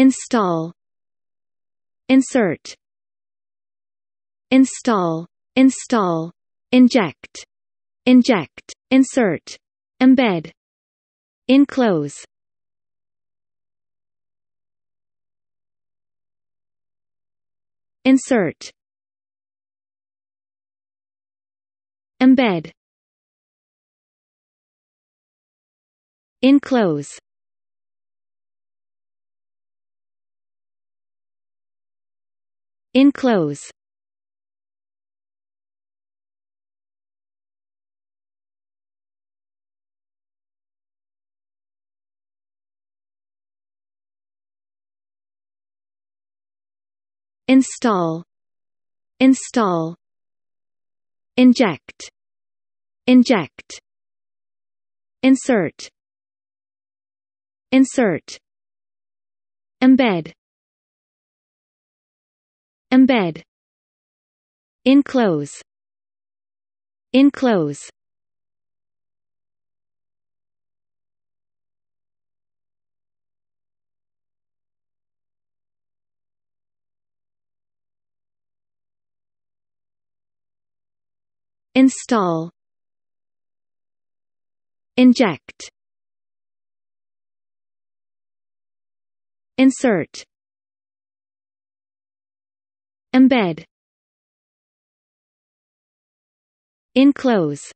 Install Insert Install Install Inject Inject Insert Embed Enclose Insert Embed Enclose Enclose Install Install Inject Inject Insert Insert Embed Embed Enclose Enclose Install Inject Insert Embed Enclose